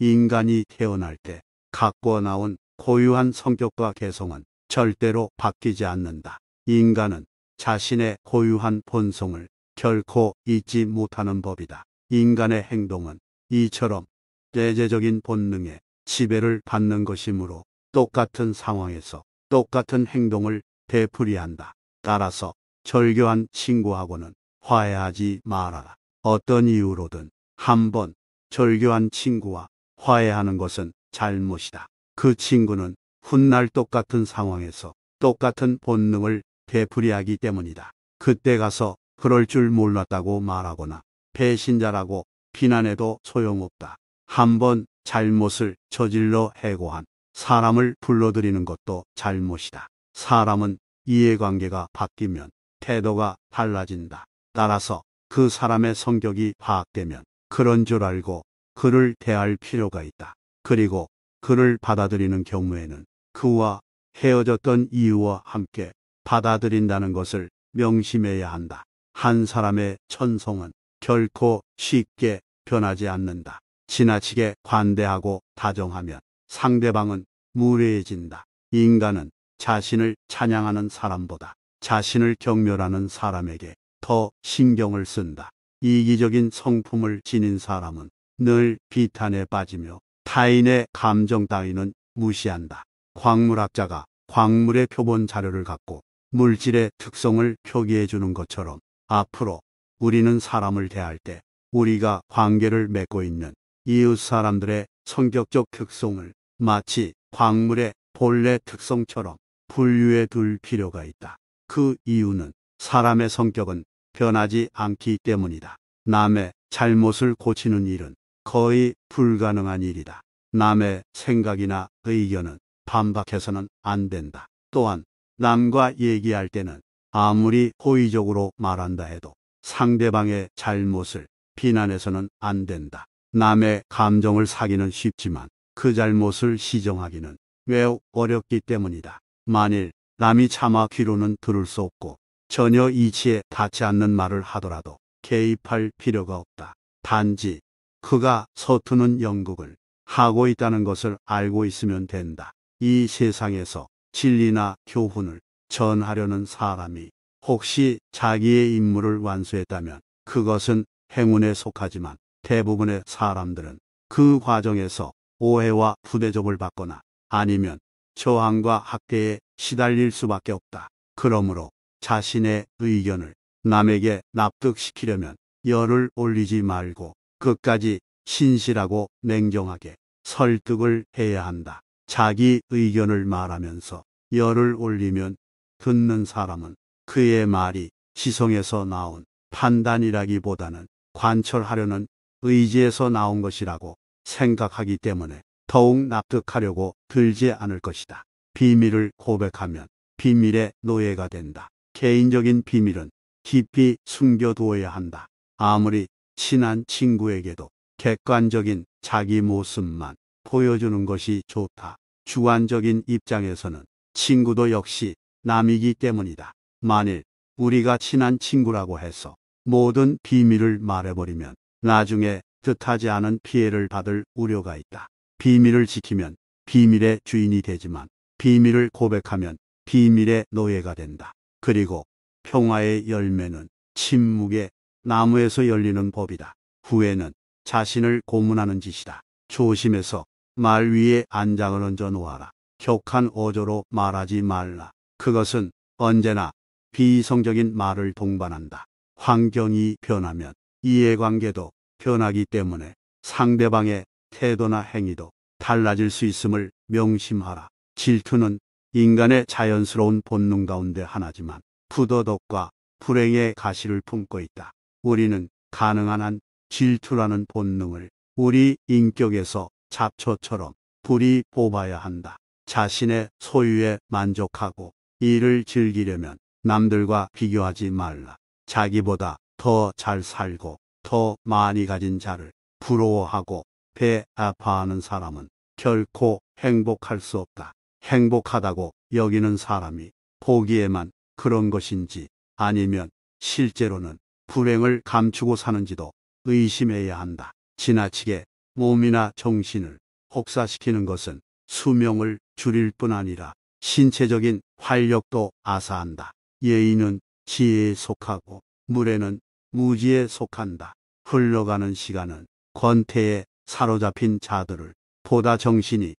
인간이 태어날 때 갖고 나온 고유한 성격과 개성은 절대로 바뀌지 않는다. 인간은 자신의 고유한 본성을 결코 잊지 못하는 법이다. 인간의 행동은 이처럼 내재적인 본능에 지배를 받는 것이므로 똑같은 상황에서 똑같은 행동을 되풀이한다. 따라서 절교한 친구하고는 화해하지 말아라. 어떤 이유로든 한번 절교한 친구와 화해하는 것은 잘못이다. 그 친구는 훗날 똑같은 상황에서 똑같은 본능을 되풀이하기 때문이다. 그때 가서 그럴 줄 몰랐다고 말하거나 배신자라고 비난해도 소용없다. 한번 잘못을 저질러 해고한 사람을 불러들이는 것도 잘못이다. 사람은 이해관계가 바뀌면 태도가 달라진다. 따라서 그 사람의 성격이 파악되면 그런 줄 알고 그를 대할 필요가 있다. 그리고 그를 받아들이는 경우에는 그와 헤어졌던 이유와 함께 받아들인다는 것을 명심해야 한다. 한 사람의 천성은 결코 쉽게 변하지 않는다. 지나치게 관대하고 다정하면 상대방은 무례해진다. 인간은 자신을 찬양하는 사람보다 자신을 경멸하는 사람에게 더 신경을 쓴다. 이기적인 성품을 지닌 사람은 늘 비탄에 빠지며 타인의 감정 따위는 무시한다. 광물학자가 광물의 표본 자료를 갖고 물질의 특성을 표기해 주는 것처럼 앞으로 우리는 사람을 대할 때 우리가 관계를 맺고 있는 이웃 사람들의 성격적 특성을 마치 광물의 본래 특성처럼 분류해 둘 필요가 있다. 그 이유는 사람의 성격은 변하지 않기 때문이다. 남의 잘못을 고치는 일은 거의 불가능한 일이다. 남의 생각이나 의견은 반박해서는 안 된다. 또한 남과 얘기할 때는 아무리 호의적으로 말한다 해도 상대방의 잘못을 비난해서는 안 된다. 남의 감정을 사기는 쉽지만 그 잘못을 시정하기는 매우 어렵기 때문이다. 만일 남이 차마 귀로는 들을 수 없고 전혀 이치에 닿지 않는 말을 하더라도 개입할 필요가 없다. 단지 그가 서투는 연극을 하고 있다는 것을 알고 있으면 된다. 이 세상에서 진리나 교훈을 전하려는 사람이 혹시 자기의 임무를 완수했다면 그것은 행운에 속하지만 대부분의 사람들은 그 과정에서 오해와 부대접을 받거나 아니면 저항과 학대에 시달릴 수밖에 없다. 그러므로 자신의 의견을 남에게 납득시키려면 열을 올리지 말고 끝까지 신실하고 냉정하게 설득을 해야 한다. 자기 의견을 말하면서 열을 올리면 듣는 사람은 그의 말이 시성에서 나온 판단이라기보다는 관철하려는 의지에서 나온 것이라고 생각하기 때문에 더욱 납득하려고 들지 않을 것이다. 비밀을 고백하면 비밀의 노예가 된다. 개인적인 비밀은 깊이 숨겨두어야 한다. 아무리 친한 친구에게도 객관적인 자기 모습만 보여주는 것이 좋다. 주관적인 입장에서는 친구도 역시 남이기 때문이다. 만일 우리가 친한 친구라고 해서 모든 비밀을 말해버리면 나중에 뜻하지 않은 피해를 받을 우려가 있다. 비밀을 지키면 비밀의 주인이 되지만 비밀을 고백하면 비밀의 노예가 된다. 그리고 평화의 열매는 침묵의 나무에서 열리는 법이다. 후회는 자신을 고문하는 짓이다. 조심해서 말 위에 안장을 얹어 놓아라. 격한 어조로 말하지 말라. 그것은 언제나 비이성적인 말을 동반한다. 환경이 변하면 이해관계도 변하기 때문에 상대방의 태도나 행위도 달라질 수 있음을 명심하라. 질투는 인간의 자연스러운 본능 가운데 하나지만 부도덕과 불행의 가시를 품고 있다. 우리는 가능한 한 질투라는 본능을 우리 인격에서 잡초처럼 불이 뽑아야 한다. 자신의 소유에 만족하고 일을 즐기려면 남들과 비교하지 말라. 자기보다 더 잘 살고 더 많이 가진 자를 부러워하고 배 아파하는 사람은 결코 행복할 수 없다. 행복하다고 여기는 사람이 보기에만 그런 것인지 아니면 실제로는 불행을 감추고 사는지도 의심해야 한다. 지나치게 몸이나 정신을 혹사시키는 것은 수명을 줄일 뿐 아니라 신체적인 활력도 아사한다. 예의는 지혜에 속하고 물에는 무지에 속한다. 흘러가는 시간은 권태에 사로잡힌 자들을 보다 정신이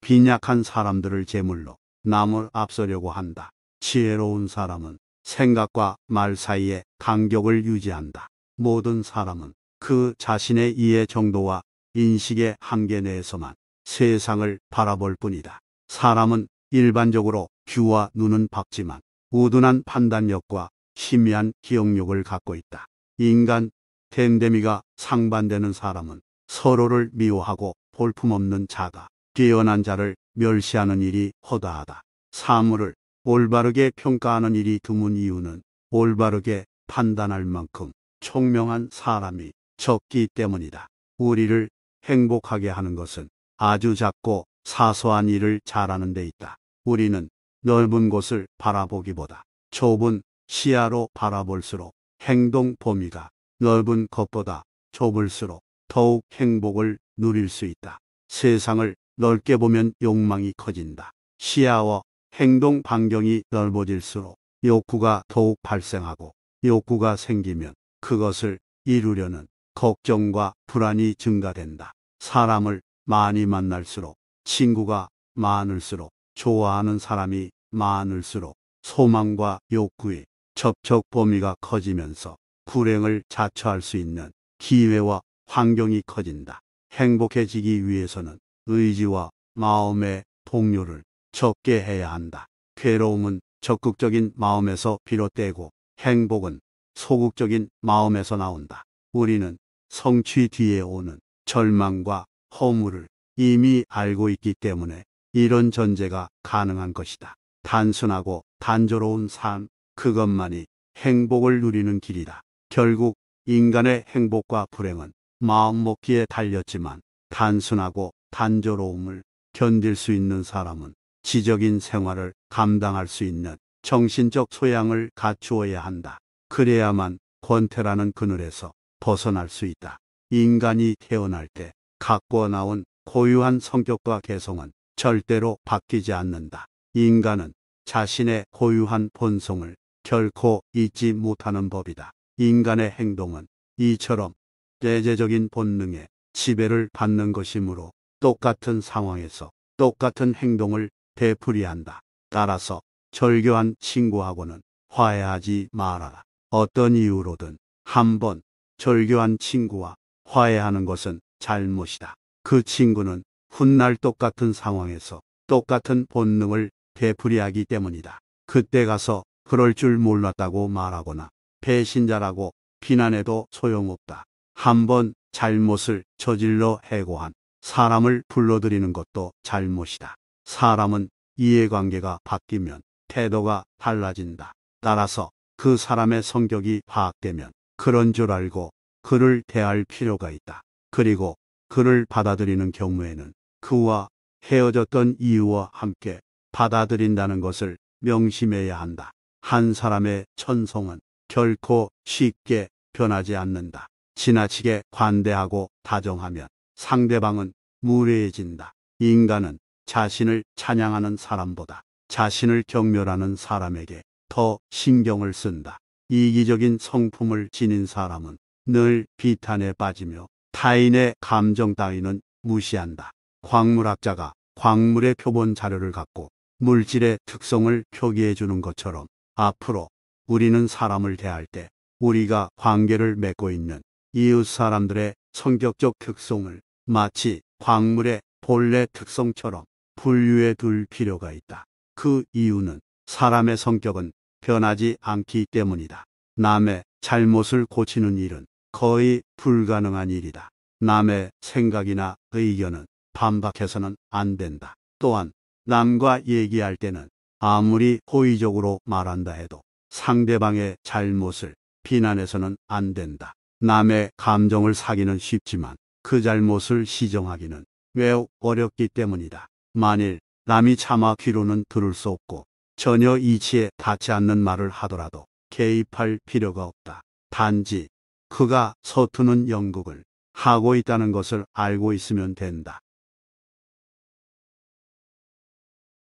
빈약한 사람들을 제물로 남을 앞서려고 한다. 지혜로운 사람은 생각과 말 사이에 간격을 유지한다. 모든 사람은 그 자신의 이해 정도와 인식의 한계 내에서만 세상을 바라볼 뿐이다. 사람은 일반적으로 귀와 눈은 밝지만 우둔한 판단력과 희미한 기억력을 갖고 있다. 인간 텐데미가 상반되는 사람은 서로를 미워하고 볼품없는 자가 뛰어난 자를 멸시하는 일이 허다하다. 사물을 올바르게 평가하는 일이 드문 이유는 올바르게 판단할 만큼 총명한 사람이 적기 때문이다. 우리를 행복하게 하는 것은 아주 작고 사소한 일을 잘하는 데 있다. 우리는 넓은 곳을 바라보기보다 좁은 시야로 바라볼수록 행동 범위가 넓은 것보다 좁을수록 더욱 행복을 누릴 수 있다. 세상을 넓게 보면 욕망이 커진다. 시야와 행동 반경이 넓어질수록 욕구가 더욱 발생하고 욕구가 생기면 그것을 이루려는 걱정과 불안이 증가된다. 사람을 많이 만날수록 친구가 많을수록 좋아하는 사람이 많을수록 소망과 욕구의 접촉 범위가 커지면서 불행을 자처할 수 있는 기회와 환경이 커진다. 행복해지기 위해서는 의지와 마음의 동료를 적게 해야 한다. 괴로움은 적극적인 마음에서 비롯되고 행복은 소극적인 마음에서 나온다. 우리는 성취 뒤에 오는 절망과 허물을 이미 알고 있기 때문에 이런 전제가 가능한 것이다. 단순하고 단조로운 삶, 그것만이 행복을 누리는 길이다. 결국 인간의 행복과 불행은 마음먹기에 달렸지만 단순하고 단조로움을 견딜 수 있는 사람은 지적인 생활을 감당할 수 있는 정신적 소양을 갖추어야 한다. 그래야만 권태라는 그늘에서 벗어날 수 있다. 인간이 태어날 때 갖고 나온 고유한 성격과 개성은 절대로 바뀌지 않는다. 인간은 자신의 고유한 본성을 결코 잊지 못하는 법이다. 인간의 행동은 이처럼 내재적인 본능에 지배를 받는 것이므로 똑같은 상황에서 똑같은 행동을 되풀이한다. 따라서 절교한 친구하고는 화해하지 말아라. 어떤 이유로든 한 번 절교한 친구와 화해하는 것은 잘못이다. 그 친구는 훗날 똑같은 상황에서 똑같은 본능을 되풀이하기 때문이다. 그때 가서 그럴 줄 몰랐다고 말하거나 배신자라고 비난해도 소용없다. 한 번 잘못을 저질러 해고한 사람을 불러들이는 것도 잘못이다. 사람은 이해관계가 바뀌면 태도가 달라진다. 따라서 그 사람의 성격이 파악되면 그런 줄 알고 그를 대할 필요가 있다. 그리고 그를 받아들이는 경우에는 그와 헤어졌던 이유와 함께 받아들인다는 것을 명심해야 한다. 한 사람의 천성은 결코 쉽게 변하지 않는다. 지나치게 관대하고 다정하면 상대방은 무례해진다. 인간은 자신을 찬양하는 사람보다 자신을 경멸하는 사람에게 더 신경을 쓴다. 이기적인 성품을 지닌 사람은 늘 비탄에 빠지며 타인의 감정 따위는 무시한다. 광물학자가 광물의 표본 자료를 갖고 물질의 특성을 표기해 주는 것처럼 앞으로 우리는 사람을 대할 때 우리가 관계를 맺고 있는 이웃 사람들의 성격적 특성을 마치 광물의 본래 특성처럼 분류에둘 필요가 있다. 그 이유는 사람의 성격은 변하지 않기 때문이다. 남의 잘못을 고치는 일은 거의 불가능한 일이다. 남의 생각이나 의견은 반박해서는 안 된다. 또한 남과 얘기할 때는 아무리 호의적으로 말한다 해도 상대방의 잘못을 비난해서는 안 된다. 남의 감정을 사기는 쉽지만 그 잘못을 시정하기는 매우 어렵기 때문이다. 만일 남이 차마 귀로는 들을 수 없고 전혀 이치에 닿지 않는 말을 하더라도 개입할 필요가 없다. 단지 그가 서투는 연극을 하고 있다는 것을 알고 있으면 된다.